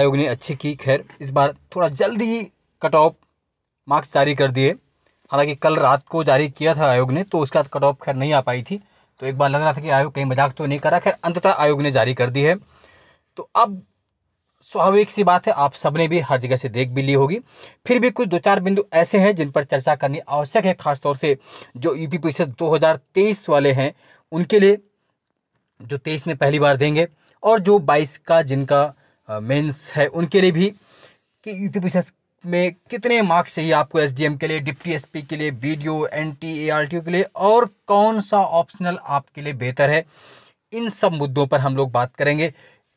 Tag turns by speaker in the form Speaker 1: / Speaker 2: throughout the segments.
Speaker 1: आयोग ने अच्छी की खैर इस बार थोड़ा जल्दी ही कट ऑफ मार्क्स जारी कर दिए हालांकि कल रात को जारी किया था आयोग ने तो उसका कट ऑफ खैर नहीं आ पाई थी तो एक बार लग रहा था कि आयोग कहीं मजाक तो नहीं करा खैर अंततः आयोग ने जारी कर दी है तो अब स्वाभाविक सी बात है आप सबने भी हर जगह से देख भी ली होगी फिर भी कुछ दो चार बिंदु ऐसे हैं जिन पर चर्चा करनी आवश्यक है खासतौर से जो यू पी पी वाले हैं उनके लिए जो तेईस में पहली बार देंगे और जो बाईस का जिनका मेंस है उनके लिए भी कि यू पी में कितने मार्क्स चाहिए आपको एस के लिए डिप्टी एस के लिए B D O N T A R T के लिए और कौन सा ऑप्शनल आपके लिए बेहतर है इन सब मुद्दों पर हम लोग बात करेंगे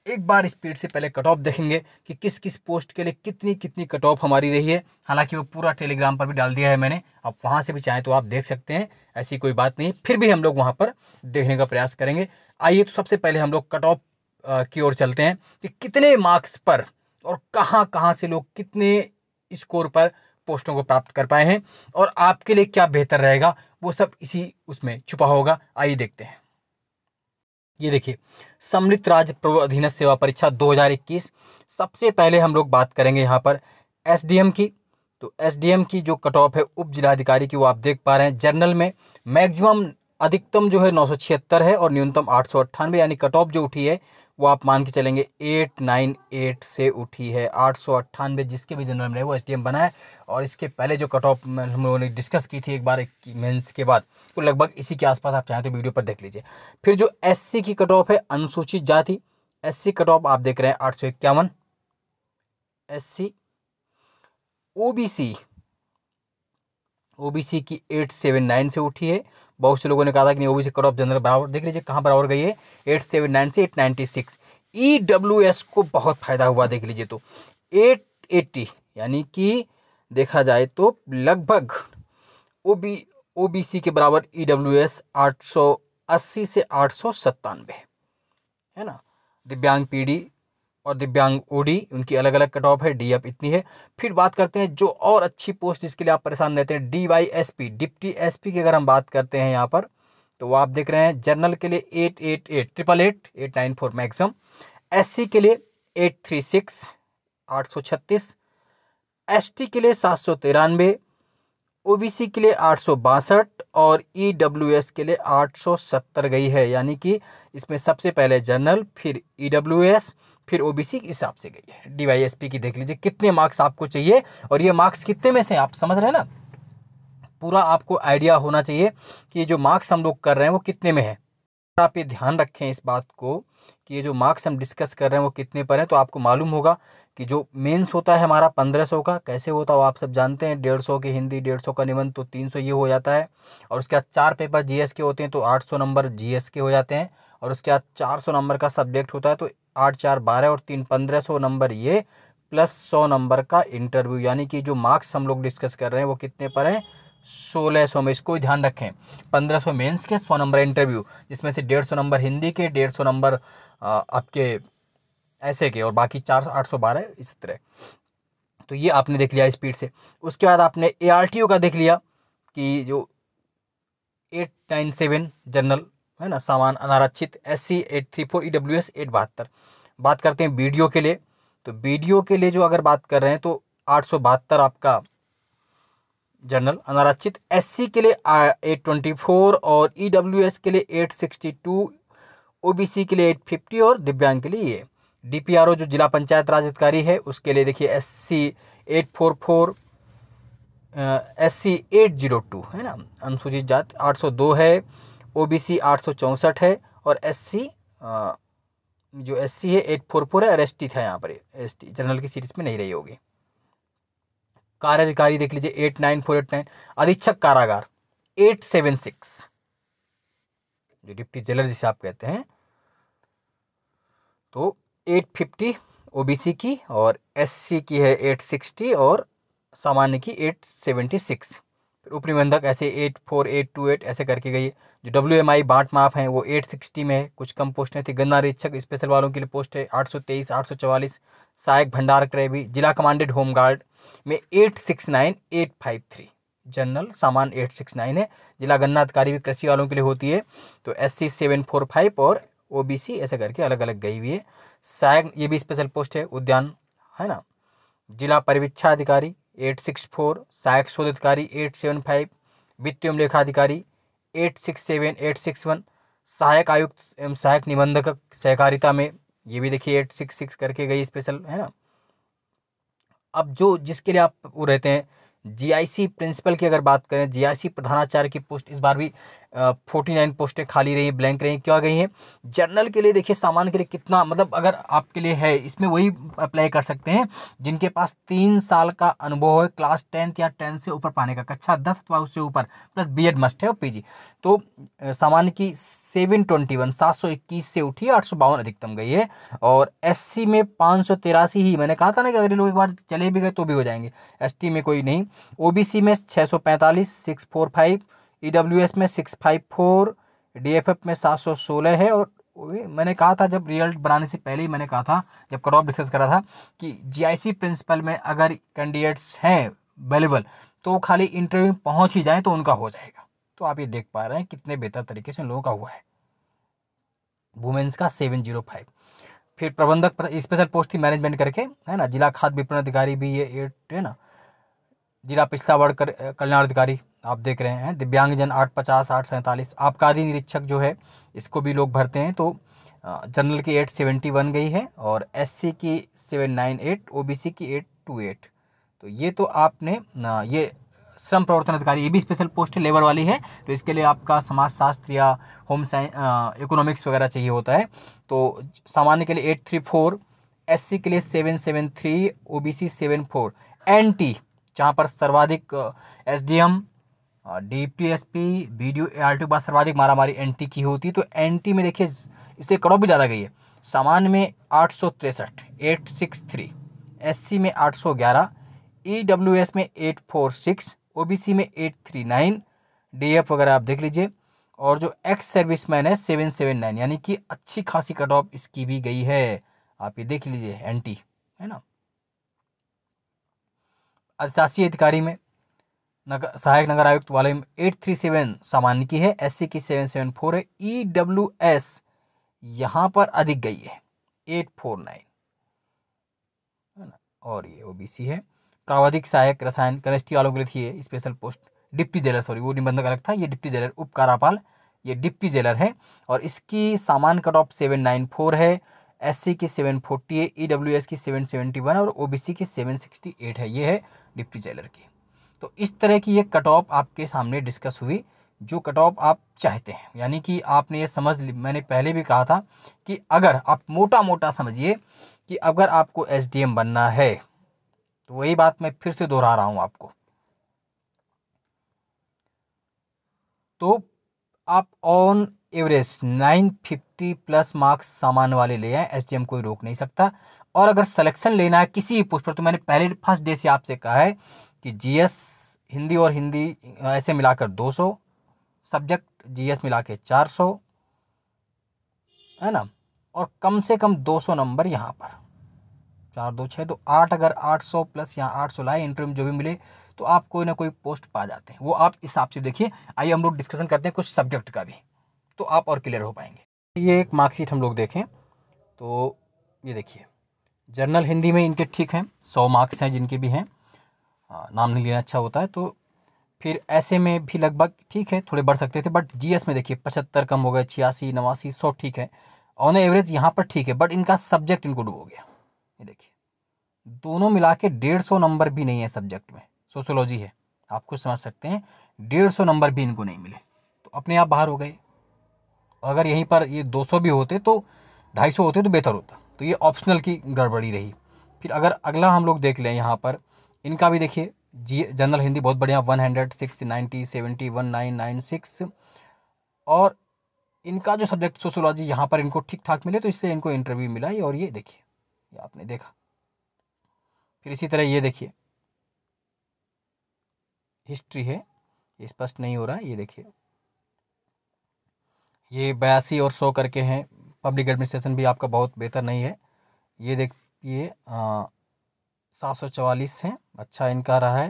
Speaker 1: एक बार स्पीड से पहले कट ऑफ देखेंगे कि किस किस पोस्ट के लिए कितनी कितनी कट ऑफ हमारी रही है हालांकि वो पूरा टेलीग्राम पर भी डाल दिया है मैंने आप वहाँ से भी चाहें तो आप देख सकते हैं ऐसी कोई बात नहीं फिर भी हम लोग वहाँ पर देखने का प्रयास करेंगे आइए तो सबसे पहले हम लोग कट ऑफ की ओर चलते हैं कि कितने मार्क्स पर और कहाँ कहाँ से लोग कितने स्कोर पर पोस्टों को प्राप्त कर पाए हैं और आपके लिए क्या बेहतर रहेगा वो सब इसी उसमें छुपा होगा आइए देखते हैं ये देखिए सम्मिलित राज्य प्रभु अधीन सेवा परीक्षा 2021 सबसे पहले हम लोग बात करेंगे यहाँ पर एस की तो एस की जो कट ऑफ है उप जिलाधिकारी की वो आप देख पा रहे हैं जर्नल में मैक्सिमम अधिकतम जो है नौ है और न्यूनतम आठ यानी कट ऑफ जो उठी है वो आप मान के चलेंगे एट नाइन एट से उठी है आठ सौ अट्ठानवे जिसके भी जनरल में वो एस बना है और इसके पहले जो कट ऑफ हम लोगों ने डिस्कस की थी एक बार एक मेंस के बाद तो लगभग इसी के आसपास आप चाहें तो वीडियो पर देख लीजिए फिर जो एस की कट ऑफ है अनुसूचित जाति एस सी कट ऑफ आप देख रहे हैं आठ सौ इक्यावन एस सी ओ की एट से उठी है बहुत से लोगों ने कहा था कि नहीं ओबीसी कट ऑफ जनरल बराबर देख लीजिए कहाँ बराबर गई है एट सेवन नाइन से eight ninety six E W S को बहुत फ़ायदा हुआ देख लीजिए तो एट एट्टी यानी कि देखा जाए तो लगभग ओ बी ओ बी सी के बराबर ई डब्ल्यू एस आठ सौ अस्सी से आठ सौ सत्तानवे है ना दिव्यांग पीढ़ी और दिव्यांग ओडी उनकी अलग अलग कट ऑफ है डी एफ इतनी है फिर बात करते हैं जो और अच्छी पोस्ट जिसके लिए आप परेशान रहते हैं D Y S P deputy S P की अगर हम बात करते हैं यहाँ पर तो वो आप देख रहे हैं जनरल के लिए eight eight eight triple eight eight nine four maximum S के लिए एट थ्री सिक्स आठ सौ छत्तीस एस के लिए सात सौ तिरानवे ओबीसी के लिए आठ और ईडब्ल्यूएस e के लिए 870 गई है यानी कि इसमें सबसे पहले जनरल फिर ईडब्ल्यूएस e फिर ओबीसी के हिसाब से गई है डीवाईएसपी की देख लीजिए कितने मार्क्स आपको चाहिए और ये मार्क्स कितने में से आप समझ रहे हैं ना पूरा आपको आइडिया होना चाहिए कि जो मार्क्स हम लोग कर रहे हैं वो कितने में है आप ये ध्यान रखें इस बात को कि ये जो मार्क्स हम डिस्कस कर रहे हैं वो कितने पर हैं तो आपको मालूम होगा कि जो मेंस होता है हमारा पंद्रह सौ का कैसे होता है वो आप सब जानते हैं डेढ़ सौ के हिंदी डेढ़ सौ का निबंध तो तीन सौ ये हो जाता है और उसके बाद चार पेपर जी के होते हैं तो आठ सौ नंबर जी के हो जाते हैं और उसके बाद चार सौ नंबर का सब्जेक्ट होता है तो आठ चार बारह और तीन पंद्रह सौ नंबर ये प्लस सौ नंबर का इंटरव्यू यानी कि जो मार्क्स हम लोग डिस्कस कर रहे हैं वो कितने पर हैं सोलह सौ में इसको ध्यान रखें पंद्रह सौ मेन्स के सौ नंबर इंटरव्यू जिसमें से डेढ़ सौ नंबर हिंदी के डेढ़ सौ नंबर आपके ऐसे के और बाकी चार आठ सौ बारह इस तरह तो ये आपने देख लिया स्पीड से उसके बाद आपने ए आर टी ओ का देख लिया कि जो एट नाइन सेवन जनरल है ना सामान अनारक्षित S C eight three four E W S eight बहत्तर बात करते हैं वीडियो के लिए तो वीडियो के लिए जो अगर बात कर रहे हैं तो आठ सौ बहत्तर आपका जनरल अनारक्षित सी के लिए एट ट्वेंटी फोर और ई डब्ल्यू एस के लिए एट सिक्सटी टू ओबीसी के लिए 850 और दिव्यांग के लिए डीपीआरओ जो जिला पंचायत राज अधिकारी है उसके लिए देखिए S C eight four four S C eight zero two है ना अनुसूचित जाति आठ सौ दो है ओ बी सी आठ सौ चौंसठ है और एस सी जो एस सी है एट फोर फोर है और एस टी था यहाँ पर एस टी जनरल की सीरीज में नहीं रही होगी कार्याधिकारी देख लीजिए eight nine four eight nine अधीक्षक कारागार एट सेवन सिक्स जो डिप्टी जेलर जिसे आप कहते हैं तो एट फिफ्टी ओ की और एस की है एट सिक्सटी और सामान्य की एट सेवेंटी सिक्स फिर ऊपरी बंधक ऐसे eight four eight two eight ऐसे करके गई जो डब्ल्यू एम आई बाट माप हैं वो एट सिक्सटी में है कुछ कम पोस्टें थी तो गन्ना निरीक्षक स्पेशल वालों के लिए पोस्ट है आठ सौ तेईस आठ सौ चवालीस सहायक भंडार क्रय भी जिला कमांडेड होमगार्ड में eight six nine eight five three general सामान एट सिक्स नाइन है जिला गन्ना अधिकारी भी कृषि वालों के लिए होती है तो S C seven four five और ओबीसी ऐसे करके अलग अलग गई हुई है सहायक ये भी स्पेशल पोस्ट है उद्यान है ना जिला परिवीक्षा अधिकारी एट सिक्स फोर सहायक शोध अधिकारी एट सेवन फाइव वित्तीय एवं लेखाधिकारी eight six seven eight six one सहायक आयुक्त एवं सहायक निबंधक सहकारिता में ये भी देखिए एट सिक्स सिक्स करके गई स्पेशल है ना अब जो जिसके लिए आप वो रहते हैं जीआईसी प्रिंसिपल की अगर बात करें जीआईसी प्रधानाचार्य की पोस्ट इस बार भी फोर्टी नाइन पोस्टें खाली रही ब्लैंक रही क्या गई हैं जनरल के लिए देखिए सामान के लिए कितना मतलब अगर आपके लिए है इसमें वही अप्लाई कर सकते हैं जिनके पास तीन साल का अनुभव है क्लास टेंथ या टेंथ से ऊपर पाने का कक्षा दस अथवा उससे ऊपर प्लस बी मस्ट है और पी तो सामान्य की सेवन ट्वेंटी वन सात सौ इक्कीस से उठी आठ सौ बावन अधिकतम गई है और एससी में पाँच सौ तिरासी ही मैंने कहा था ना कि अगर लोग एक बार चले भी गए तो भी हो जाएंगे एसटी में कोई नहीं ओबीसी में छः सौ पैंतालीस six four five E W S में six five four D F F में सात सौ सोलह है और मैंने कहा था जब रिजल्ट बनाने से पहले ही मैंने कहा था जब कट ऑफ डिस्कस करा था कि जी प्रिंसिपल में अगर कैंडिडेट्स हैं अवेलेबल तो खाली इंटरव्यू पहुंच ही जाए तो उनका हो जाएगा तो आप ये देख पा रहे हैं कितने बेहतर तरीके से लोगों का हुआ है वुमेन्स का सेवन जीरो फाइव फिर प्रबंधक स्पेशल पोस्ट थी मैनेजमेंट करके है ना जिला खाद्य विपणन अधिकारी भी ये एट है ना जिला पिछड़ा वर्ग कल्याण अधिकारी आप देख रहे हैं दिव्यांगजन आठ पचास आठ सैंतालीस आबकारी निरीक्षक जो है इसको भी लोग भरते हैं तो जनरल की एट सेवेंटी वन गई है और एससी की सेवन नाइन एट ओ की एट टू एट तो ये तो आपने ये श्रम प्रवर्तन अधिकारी ये भी स्पेशल पोस्ट लेबर वाली है तो इसके लिए आपका समाजशास्त्र या होम साइंस इकोनॉमिक्स वगैरह चाहिए होता है तो सामान्य के लिए एट थ्री फोर एस के लिए seven seven three O B C seven four N T जहाँ पर सर्वाधिक S D M D P S P B D R T के बाद सर्वाधिक मारामारी एन टी की होती है तो एन टी में देखिए इससे करोड़ भी ज़्यादा गई है सामान्य में आठ सौ तिरसठ eight six three S C में आठ सौ ग्यारह ई डब्ल्यू एस में eight four six O B C में eight three nine D F वगैरह आप देख लीजिए और जो एक्स सर्विस मैन है सेवन सेवन नाइन यानी कि अच्छी खासी कट ऑफ इसकी भी गई है आप ये देख लीजिए एन टी है ना अधिकारी में नगर सहायक नगर आयुक्त वाले में एट थ्री सेवन सामान्य की है एससी की सेवन सेवन फोर है ई डब्ल्यू एस यहाँ पर अधिक गई है एट फोर नाइन है ना और ये ओबीसी है प्रावाधिक सहायक रसायन केमिस्ट्री वालों के लिए थी special post deputy jailer sorry वो निबंधक अलग था ये डिप्टी जेलर उप कारापाल ये डिप्टी जेलर है और इसकी सामान cut off seven nine four है एससी e की सेवन फोर्टी है ई डब्ल्यू एस की सेवन सेवेंटी वन और ओबीसी की सेवन सिक्सटी एट है ये है डिप्टी जेलर की तो इस तरह की ये कट ऑफ आपके सामने डिस्कस हुई जो कट ऑफ आप चाहते हैं यानी कि आपने ये समझ ली मैंने पहले भी कहा था कि अगर आप मोटा मोटा समझिए कि अगर आपको एस बनना है तो वही बात मैं फिर से दोहरा रहा हूँ आपको तो आप ऑन एवरेज 950 प्लस मार्क्स सामान वाले ले आए एस कोई रोक नहीं सकता और अगर सिलेक्शन लेना है किसी पोस्ट पर तो मैंने पहले फर्स्ट डे से आपसे कहा है कि जीएस हिंदी और हिंदी ऐसे मिलाकर 200 सब्जेक्ट जीएस मिला के चार है ना और कम से कम 200 नंबर यहाँ पर चार दो छः दो आठ अगर 800 प्लस यहाँ 800 लाए इंटरव्यू जो भी मिले तो आप कोई ना कोई पोस्ट पा जाते हैं वो आप इस हिसाब से देखिए आइए हम लोग डिस्कशन करते हैं कुछ सब्जेक्ट का भी तो आप और क्लियर हो पाएंगे ये एक मार्कशीट हम लोग देखें तो ये देखिए जर्नल हिंदी में इनके ठीक हैं सौ मार्क्स हैं जिनके भी हैं हाँ, नाम नहीं लेना अच्छा होता है तो फिर ऐसे में भी लगभग ठीक है थोड़े बढ़ सकते थे बट जी में देखिए पचहत्तर कम हो गए छियासी नवासी सौ ठीक है ऑन एवरेज यहाँ पर ठीक है बट इनका सब्जेक्ट इनको डूबो गया ये देखिए दोनों मिला के डेढ़ सौ नंबर भी नहीं है सब्जेक्ट में सोशोलॉजी है आप खुद समझ सकते हैं डेढ़ सौ नंबर भी इनको नहीं मिले तो अपने आप बाहर हो गए और अगर यहीं पर ये दो सौ भी होते तो ढाई सौ होते तो बेहतर होता तो ये ऑप्शनल की गड़बड़ी रही फिर अगर अगला हम लोग देख लें यहाँ पर इनका भी देखिए जी जनरल हिंदी बहुत बढ़िया one hundred six ninety seventy one nine nine six और इनका जो सब्जेक्ट सोशोलॉजी यहाँ पर इनको ठीक ठाक मिले तो इसलिए इनको इंटरव्यू मिला है और ये देखिए ये आपने देखा फिर इसी तरह ये देखिए हिस्ट्री है ये स्पष्ट नहीं हो रहा ये देखिए ये बयासी और सौ करके हैं पब्लिक एडमिनिस्ट्रेशन भी आपका बहुत बेहतर नहीं है ये देखिए सात सौ चवालीस है अच्छा इनका रहा है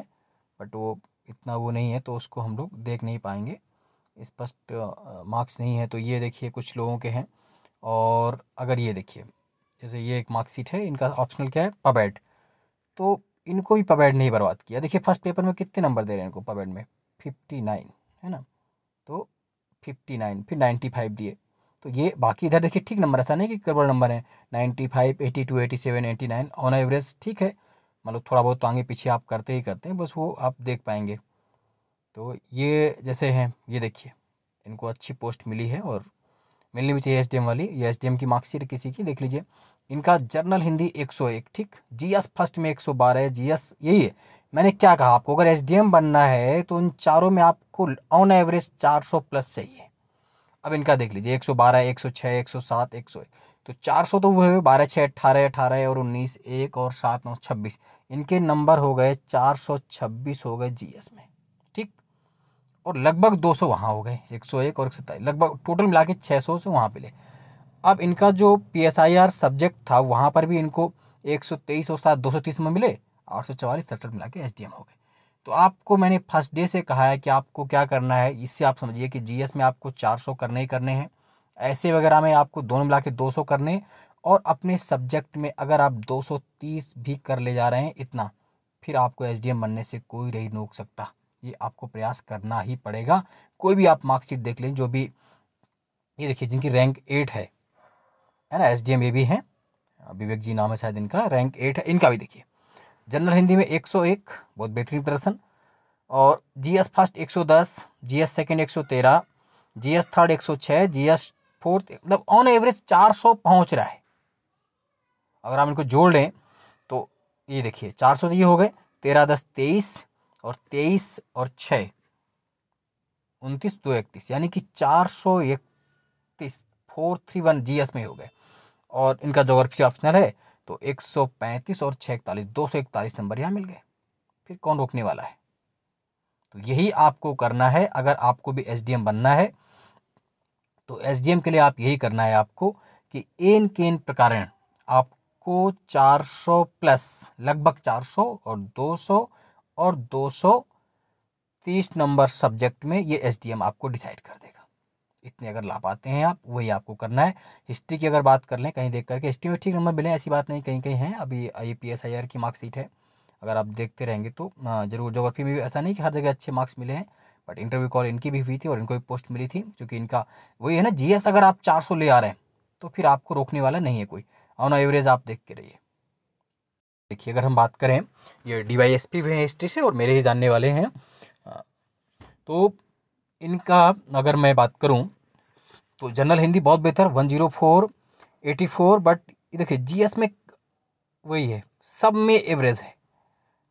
Speaker 1: बट वो इतना वो नहीं है तो उसको हम लोग देख नहीं पाएंगे स्पष्ट मार्क्स नहीं है तो ये देखिए कुछ लोगों के हैं और अगर ये देखिए जैसे ये एक मार्कशीट है इनका ऑप्शनल क्या है पबैड तो इनको भी पबैड नहीं बर्बाद किया देखिए फर्स्ट पेपर में कितने नंबर दे रहे हैं इनको पबैड में फिफ्टी नाइन है ना तो फिफ्टी नाइन फिर नाइन्टी फाइव दिए तो ये बाकी इधर देखिए ठीक नंबर ऐसा नहीं कि गड़बड़ नंबर है ninety five eighty two eighty seven eighty nine on average ठीक है मतलब थोड़ा बहुत तो आगे पीछे आप करते ही करते हैं बस वो आप देख पाएंगे तो ये जैसे हैं ये देखिए इनको अच्छी पोस्ट मिली है और मिलनी भी चाहिए एस वाली ये एस की मार्कशीट किसी की देख लीजिए इनका जर्नल हिंदी 101 ठीक एस फर्स्ट में 112 है एस यही है मैंने क्या कहा आपको अगर एस बनना है तो उन चारों में आपको ऑन एवरेज 400 प्लस चाहिए अब इनका देख लीजिए 112, 106, 107, 101 तो 400 तो वो हुए बारह छः अट्ठारह अठारह और उन्नीस एक और सात नौ छब्बीस इनके नंबर हो गए 426 हो गए जीएस में ठीक और लगभग 200 सौ वहाँ हो गए 101 और एक लगभग टोटल मिला के छः से वहाँ पे ले अब इनका जो पी सब्जेक्ट था वहाँ पर भी इनको 123 और सात दो में मिले आठ सौ चवालीस सड़सठ मिला के एस हो गए तो आपको मैंने फर्स्ट डे से कहा है कि आपको क्या करना है इससे आप समझिए कि जीएस में आपको 400 करने ही करने हैं ऐसे वगैरह में आपको दोनों मिला के दो करने और अपने सब्जेक्ट में अगर आप 230 भी कर ले जा रहे हैं इतना फिर आपको एस बनने से कोई नहीं रोक सकता ये आपको प्रयास करना ही पड़ेगा कोई भी आप मार्कशीट देख लें जो भी ये देखिए जिनकी रैंक एट है है ना एस ये भी हैं विवेक जी नाम है शायद इनका रैंक एट है इनका भी देखिए जनरल हिंदी में 101 बहुत बेहतरीन प्रदर्शन और GS first 110 GS second 113 GS third 106 GS fourth मतलब ऑन एवरेज चार सौ पहुँच रहा है अगर हम इनको जोड़ लें तो ये देखिए चार सौ तो ये हो गए तेरह दस तेईस और तेईस और छः उनतीस दो इकतीस यानी कि चार सौ इकतीस four three one G S में हो गए और इनका जोग्राफी ऑप्शनल है तो एक सौ पैंतीस और छः इकतालीस दो सौ इकतालीस नंबर यहाँ मिल गए फिर कौन रोकने वाला है तो यही आपको करना है अगर आपको भी एस बनना है तो एस के लिए आप यही करना है आपको कि एन केन प्रकार आपको 400 प्लस लगभग 400 और 200 और 230 नंबर सब्जेक्ट में ये एस आपको डिसाइड कर देगा इतने अगर ला पाते हैं आप वही आपको करना है हिस्ट्री की अगर बात कर लें कहीं देख करके हिस्ट्री में ठीक नंबर मिले ऐसी बात नहीं कहीं कहीं हैं अभी I P S I R की मार्कशीट है अगर आप देखते रहेंगे तो ज़रूर जोग्राफी में भी ऐसा नहीं कि हर जगह अच्छे मार्क्स मिले हैं बट इंटरव्यू कॉल इनकी भी हुई थी और इनको भी पोस्ट मिली थी क्योंकि इनका वही है ना जी अगर आप चार ले आ रहे हैं तो फिर आपको रोकने वाला नहीं है कोई ऑन एवरेज आप देख के रहिए देखिए अगर हम बात करें ये डी वाई एस पी भी हैं हिस्ट्री से और मेरे ही जानने वाले हैं तो इनका अगर मैं बात करूँ तो जनरल हिंदी बहुत बेहतर one zero four eighty four but देखिए जीएस में वही है सब में एवरेज है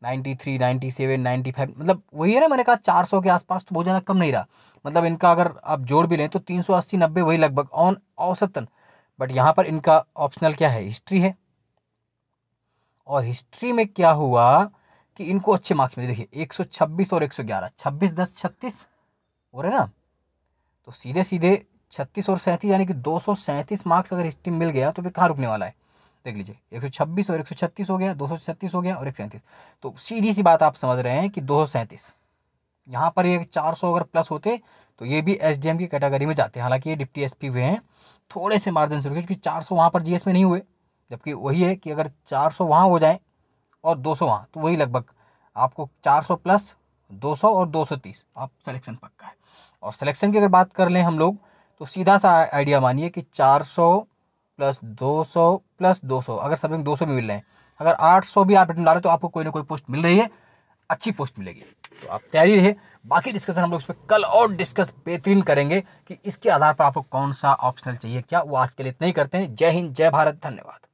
Speaker 1: ninety three ninety seven ninety five मतलब वही है ना मैंने कहा चार सौ के आसपास तो बहुत ज़्यादा कम नहीं रहा मतलब इनका अगर आप जोड़ भी लें तो तीन सौ अस्सी नब्बे वही लगभग ऑन औसतन बट यहाँ पर इनका ऑप्शनल क्या है हिस्ट्री है और हिस्ट्री में क्या हुआ कि इनको अच्छे मार्क्स मिले देखिए एक सौ छब्बीस और एक सौ ग्यारह छब्बीस दस छत्तीस हो रहे ना तो सीधे सीधे छत्तीस और सैंतीस यानी कि दो सौ सैंतीस मार्क्स अगर हिस्ट्री मिल गया तो फिर कहाँ रुकने वाला है देख लीजिए छब्बीस और छत्तीस हो गया छत्तीस हो गया और एक तो सीधी सी बात आप समझ रहे हैं कि दो यहाँ पर ये 400 अगर प्लस होते तो ये भी एस की कैटेगरी में जाते हैं हालांकि ये डिप्टी एस हुए हैं थोड़े से मार्जिन से रुके क्योंकि चार सौ वहाँ पर जी में नहीं हुए जबकि वही है कि अगर चार सौ वहाँ हो जाए और दो सौ वहाँ तो वही लगभग आपको चार सौ प्लस दो सौ और दो सौ तीस आप सिलेक्शन पक्का है और सिलेक्शन की अगर बात कर लें हम लोग तो सीधा सा आइडिया मानिए कि चार सौ प्लस दो सौ प्लस दो सौ अगर समथिंग दो सौ भी मिल रहे हैं अगर आठ सौ भी आप रहे डाले तो आपको कोई ना कोई पोस्ट मिल रही है अच्छी पोस्ट मिलेगी तो आप तैयारी रहे बाकी डिस्कशन हम लोग इस पर कल और डिस्कस बेहतरीन करेंगे कि इसके आधार पर आपको कौन सा ऑप्शनल चाहिए क्या वो आज के लिए इतना ही करते हैं जय हिंद जय भारत धन्यवाद